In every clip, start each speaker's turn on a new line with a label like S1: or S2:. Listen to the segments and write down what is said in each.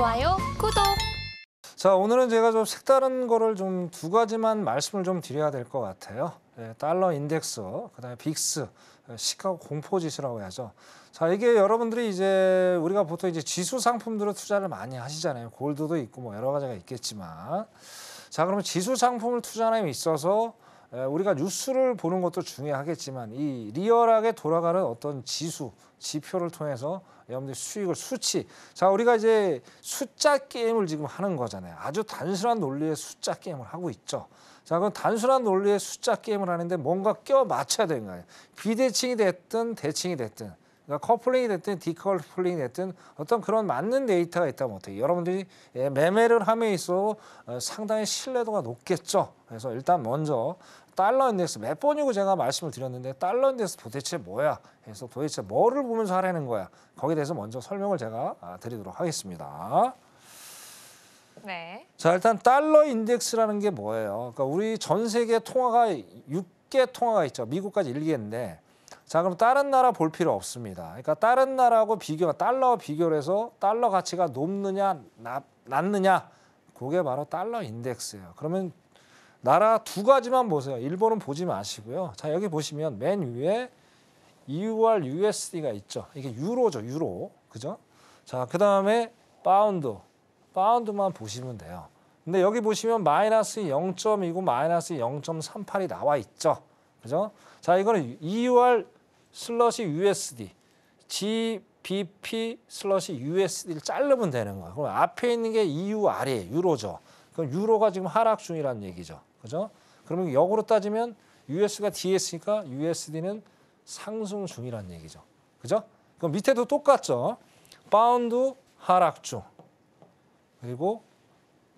S1: 좋아요, 구독.
S2: 자, 오늘은 제가 좀 색다른 거를 좀 두 가지만 말씀을 좀 드려야 될 것 같아요. 예, 달러 인덱스, 그다음에 빅스, 예, 시카고 공포지수라고 해야죠. 자, 이게 여러분들이 이제 우리가 보통 이제 지수 상품들을 투자를 많이 하시잖아요. 골드도 있고 뭐 여러 가지가 있겠지만. 자, 그러면 지수 상품을 투자함에 하 있어서 우리가 뉴스를 보는 것도 중요하겠지만 이 리얼하게 돌아가는 어떤 지수, 지표를 통해서 여러분들 수익을 수치. 자, 우리가 이제 숫자 게임을 지금 하는 거잖아요. 아주 단순한 논리의 숫자 게임을 하고 있죠. 자, 그럼 단순한 논리의 숫자 게임을 하는데 뭔가 껴 맞춰야 되는 거예요. 비대칭이 됐든 대칭이 됐든. 그러니까 커플링이 됐든 디커플링이 됐든 어떤 그런 맞는 데이터가 있다면 어떻게 여러분들이 예, 매매를 함에 있어 어, 상당히 신뢰도가 높겠죠. 그래서 일단 먼저 달러 인덱스 몇 번이고 제가 말씀을 드렸는데 달러 인덱스 도대체 뭐야? 해서 도대체 뭐를 보면서 하라는 거야? 거기에 대해서 먼저 설명을 제가 아, 드리도록 하겠습니다. 네. 자 일단 달러 인덱스라는 게 뭐예요? 그러니까 우리 전 세계 통화가 6개 통화가 있죠. 미국까지 1개인데 자 그럼 다른 나라 볼 필요 없습니다. 그러니까 다른 나라하고 비교, 달러 와 비교를 해서 달러 가치가 높느냐 낮, 낮느냐 그게 바로 달러 인덱스예요. 그러면 나라 두 가지만 보세요. 일본은 보지 마시고요. 자 여기 보시면 맨 위에 EUR USD가 있죠. 이게 유로죠. 유로. 그죠? 자, 그 다음에 파운드. 파운드만 보시면 돼요. 근데 여기 보시면 마이너스 0.2고 마이너스 0.38이 나와 있죠. 그죠? 자, 이거는 EUR 슬러시 USD, GBP 슬러시 USD를 잘르면 되는 거예요. 그럼 앞에 있는 게 EUR이에요. 유로죠. 그럼 유로가 지금 하락 중이라는 얘기죠. 그죠? 그러면 역으로 따지면 US가 d s 있으니까 USD는 상승 중이라는 얘기죠. 그죠? 그럼 밑에도 똑같죠. 파운드 하락중. 그리고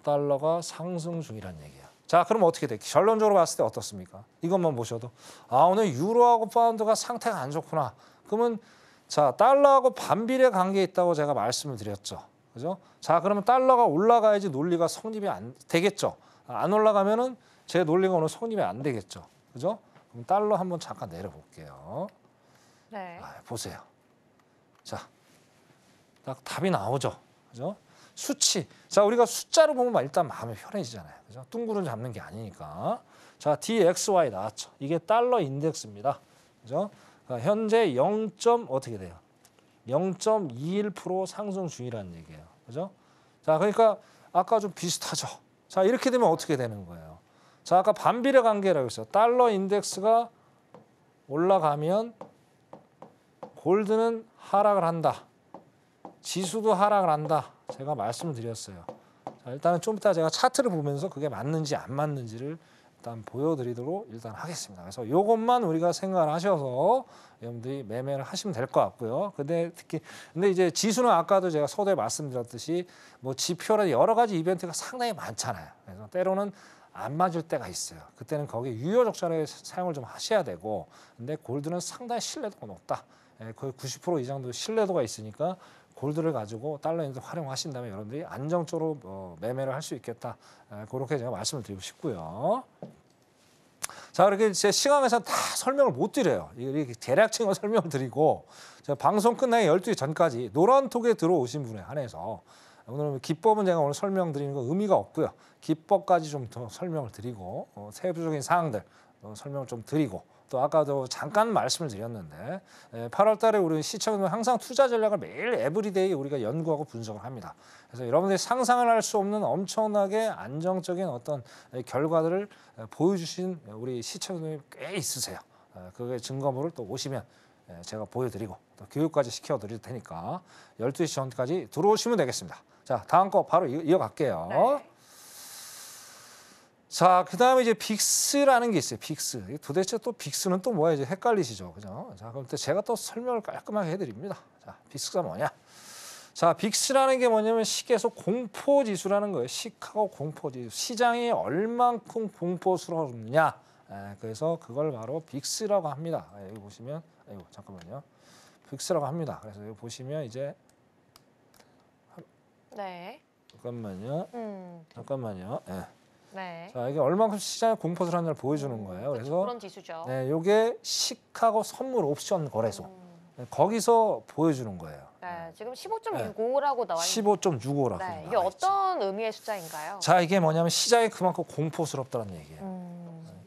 S2: 달러가 상승 중이라는 얘기야. 자, 그럼 어떻게 돼? 결론적으로 봤을 때 어떻습니까? 이것만 보셔도 아, 오늘 유로하고 파운드가 상태가 안 좋구나. 그러면 자, 달러하고 반비례 관계에 있다고 제가 말씀을 드렸죠. 그죠? 자, 그러면 달러가 올라가야지 논리가 성립이 안 되겠죠. 안 올라가면은 제 논리가 오늘 성립이 안 되겠죠. 그죠? 그럼 달러 한번 잠깐 내려볼게요. 네. 아, 보세요. 자, 딱 답이 나오죠. 그죠? 수치. 자, 우리가 숫자로 보면 일단 마음이 편해지잖아요. 그죠? 둥그름 잡는 게 아니니까. 자, DXY 나왔죠. 이게 달러 인덱스입니다. 그죠? 그러니까 현재 0. 어떻게 돼요? 0.21% 상승 중이라는 얘기예요. 그죠? 자, 그러니까 아까 좀 비슷하죠. 자, 이렇게 되면 어떻게 되는 거예요? 자, 아까 반비례 관계라고 했어. 요 달러 인덱스가 올라가면 골드는 하락을 한다. 지수도 하락을 한다. 제가 말씀을 드렸어요. 자, 일단은 좀 이따 제가 차트를 보면서 그게 맞는지 안 맞는지를 일단 보여드리도록 일단 하겠습니다. 그래서 이것만 우리가 생각을 하셔서 여러분들이 매매를 하시면 될 것 같고요. 근데 특히 근데 이제 지수는 아까도 제가 서두에 말씀드렸듯이 뭐 지표라 여러 가지 이벤트가 상당히 많잖아요. 그래서 때로는 안 맞을 때가 있어요. 그때는 거기 유효적 절료의 사용을 좀 하셔야 되고 근데 골드는 상당히 신뢰도가 높다. 예, 거의 90% 이상 도 신뢰도가 있으니까 골드를 가지고 달러인을 활용하신다면 여러분들이 안정적으로 뭐 매매를 할 수 있겠다. 예, 그렇게 제가 말씀을 드리고 싶고요. 자, 이렇게 제 시간에서 다 설명을 못 드려요. 이렇게 대략적인 설명을 드리고 제가 방송 끝나기 12시 전까지 노란톡에 들어오신 분에 한해서 오늘 뭐 기법은 제가 오늘 설명드리는 거 의미가 없고요. 기법까지 좀 더 설명을 드리고 어, 세부적인 사항들 어, 설명을 좀 드리고 또 아까도 잠깐 말씀을 드렸는데 8월 예, 달에 우리 시청은 항상 투자 전략을 매일 에브리데이 우리가 연구하고 분석을 합니다. 그래서 여러분들이 상상을 할 수 없는 엄청나게 안정적인 어떤 예, 결과들을 예, 보여주신 우리 시청자님꽤 있으세요. 그게 증거물을 또 오시면 예, 제가 보여드리고 또 교육까지 시켜드릴 테니까 12시 전까지 들어오시면 되겠습니다. 자, 다음 거 바로 이어, 갈게요 네. 자, 그 다음에 이제 빅스라는 게 있어요. 빅스. 도대체 또 빅스는 또 뭐야? 이제 헷갈리시죠. 그죠? 자, 그럼 또 제가 또 설명을 깔끔하게 해드립니다. 자, 빅스가 뭐냐? 자, 빅스라는 게 뭐냐면 시계에서 공포 지수라는 거예요. 시카고 공포 지수. 시장이 얼만큼 공포스러웠느냐. 예, 그래서 그걸 바로 빅스라고 합니다. 예, 여기 보시면 아이고 잠깐만요. 픽스라고 합니다. 그래서 여기 보시면 이제 네. 잠깐만요. 음. 잠깐만요. 예. 네. 자, 이게 얼만큼 시장에 공포를 하냐를 보여주는 음, 거예요. 그래서 그런 지수죠. 네, 이게 시카고 선물 옵션 거래소. 음. 네, 거기서 보여주는 거예요.
S1: 네, 음. 지금 15.65라고 나와 있는
S2: 15.65라고. 네,
S1: 이게 나와 있죠. 어떤 의미의 숫자인가요?
S2: 자, 이게 뭐냐면 시장이 그만큼 공포스럽다는 얘기예요.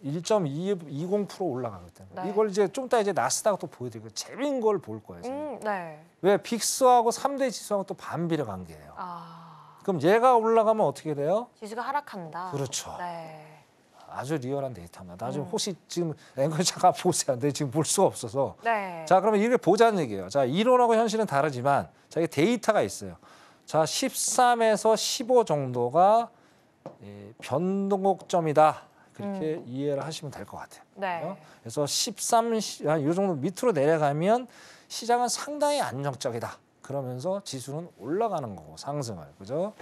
S2: 1.20% 올라가거든. 네. 이걸 이제 좀 이따 이제 나스닥 또 보여드리고 재미있는 걸 볼 거예요.
S1: 음, 네.
S2: 왜 빅스하고 3대 지수하고 또 반비례 관계예요.
S1: 아...
S2: 그럼 얘가 올라가면 어떻게 돼요?
S1: 지수가 하락한다. 그렇죠. 네.
S2: 아주 리얼한 데이터입니다. 나중에 음. 혹시 지금 앵커 잠깐 보세요. 근데 지금 볼 수가 없어서. 네. 자, 그러면 이게 보자는 얘기예요. 자, 이론하고 현실은 다르지만 자, 이게 데이터가 있어요. 자, 13에서 15 정도가 예, 변동곡점이다. 그렇게 음. 이해를 하시면 될 것 같아요. 네. 그래서 13, 한 이 정도 밑으로 내려가면 시장은 상당히 안정적이다. 그러면서 지수는 올라가는 거고 상승을 그죠?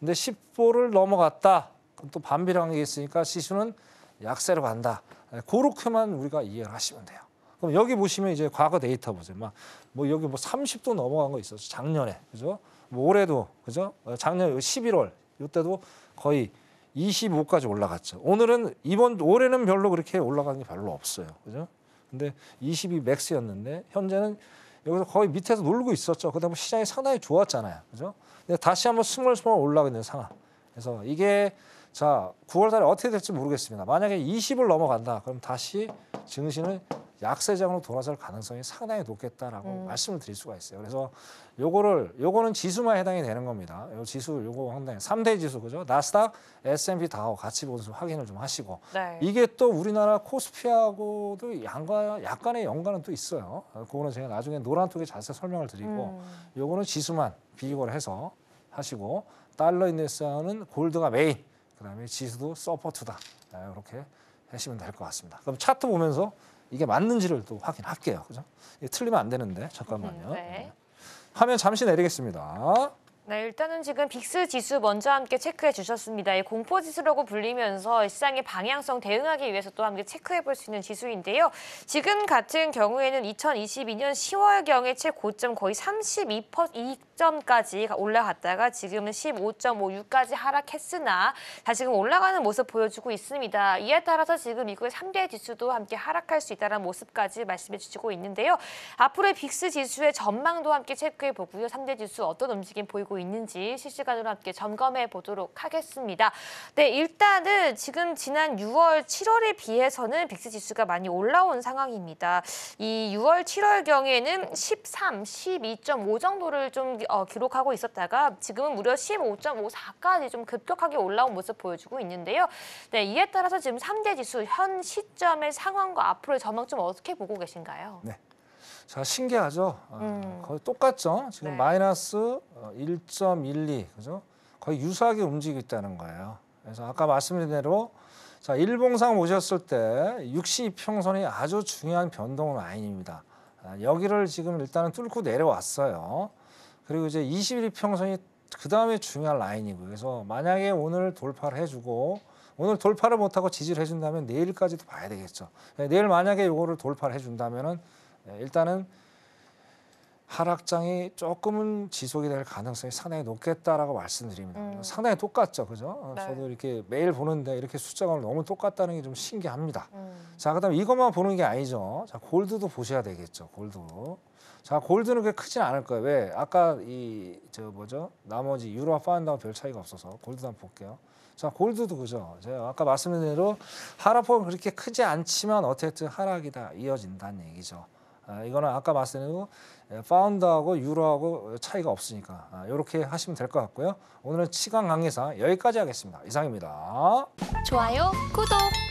S2: 근데 10보를 넘어갔다. 그럼 또반비례는게 있으니까 지수는 약세로 간다. 예, 그렇게만 우리가 이해를 하시면 돼요. 그럼 여기 보시면 이제 과거 데이터 보세요. 막뭐 여기 뭐 30도 넘어간 거 있었죠. 작년에. 그죠? 뭐 올해도 그죠? 작년 11월 이때도 거의 25까지 올라갔죠. 오늘은 이번 올해는 별로 그렇게 올라간 게 별로 없어요. 그죠? 근데 22 맥스였는데 현재는 여기서 거의 밑에서 놀고 있었죠. 그다음에 시장이 상당히 좋았잖아요. 그죠? 근데 다시 한번 스멀스멀 올라가 있는 상황. 그래서 이게 자, 9월 달에 어떻게 될지 모르겠습니다. 만약에 20을 넘어간다. 그럼 다시 증시는 약세장으로 돌아설 가능성이 상당히 높겠다라고 음. 말씀을 드릴 수가 있어요. 그래서 요거를 요거는 지수만 해당이 되는 겁니다. 요 지수 요거 상당히 3대 지수 그죠? 나스닥, S&P 다우 같이 보면서 확인을 좀 하시고 네. 이게 또 우리나라 코스피하고도 양과 약간의 연관은 또 있어요. 그거는 제가 나중에 노란 통에 자세히 설명을 드리고 음. 요거는 지수만 비교를 해서 하시고 달러 인덱스는 골드가 메인, 그다음에 지수도 서포트다. 이렇게 아, 하시면 될 것 같습니다. 그럼 차트 보면서 이게 맞는지를 또 확인할게요. 그죠? 틀리면 안 되는데 잠깐만요. 네. 네. 화면 잠시 내리겠습니다.
S1: 네, 일단은 지금 빅스 지수 먼저 함께 체크해 주셨습니다. 이 공포 지수라고 불리면서 시장의 방향성 대응하기 위해서 또 함께 체크해 볼 수 있는 지수인데요. 지금 같은 경우에는 2022년 10월경에 최고점 거의 32.2점까지 올라갔다가 지금은 15.56까지 하락했으나 다시금 올라가는 모습 보여주고 있습니다. 이에 따라서 지금 미국의 3대 지수도 함께 하락할 수 있다는 모습까지 말씀해 주시고 있는데요. 앞으로의 빅스 지수의 전망도 함께 체크해 보고요. 3대 지수 어떤 움직임 보이고 있는지 실시간으로 함께 점검해 보도록 하겠습니다. 네, 일단은 지금 지난 6월, 7월에 비해서는 빅스 지수가 많이 올라온 상황입니다. 이 6월, 7월 경에는 13, 12.5 정도를 좀 어, 기록하고 있었다가 지금은 무려 15.54까지 좀 급격하게 올라온 모습 보여주고 있는데요. 네, 이에 따라서 지금 3대 지수 현 시점의 상황과 앞으로의 전망 좀 어떻게 보고 계신가요?
S2: 네, 자, 신기하죠? 아, 음. 거의 똑같죠? 지금 네. 마이너스 1.12, 어, 그죠? 거의 유사하게 움직이고 있다는 거예요. 그래서 아까 말씀드린 대로 자, 일봉상 오셨을 때 62평선이 아주 중요한 변동 라인입니다. 아, 여기를 지금 일단은 뚫고 내려왔어요. 그리고 이제 21평선이 그 다음에 중요한 라인이고요. 그래서 만약에 오늘 돌파를 해주고 오늘 돌파를 못하고 지지를 해준다면 내일까지도 봐야 되겠죠. 네, 내일 만약에 이거를 돌파를 해준다면은 예, 일단은 하락장이 조금은 지속이 될 가능성이 상당히 높겠다라고 말씀드립니다. 음. 상당히 똑같죠, 그죠? 어, 네. 저도 이렇게 매일 보는데 이렇게 숫자가 너무 똑같다는 게 좀 신기합니다. 음. 자, 그다음 이것만 보는 게 아니죠. 자, 골드도 보셔야 되겠죠, 골드. 자, 골드는 그렇게 크진 않을 거예요. 왜? 아까 이 저 뭐죠? 나머지 유로와 파운드하고 별 차이가 없어서 골드 한번 볼게요. 자, 골드도 그죠. 제가 아까 말씀드린 대로 하락폭은 그렇게 크지 않지만 어쨌든 하락이다 이어진다는 얘기죠. 아, 이거는 아까 말씀드린 예, 파운드하고 유로하고 차이가 없으니까 이렇게 아, 하시면 될 것 같고요. 오늘은 치강 강의상 여기까지 하겠습니다. 이상입니다.
S1: 좋아요, 구독!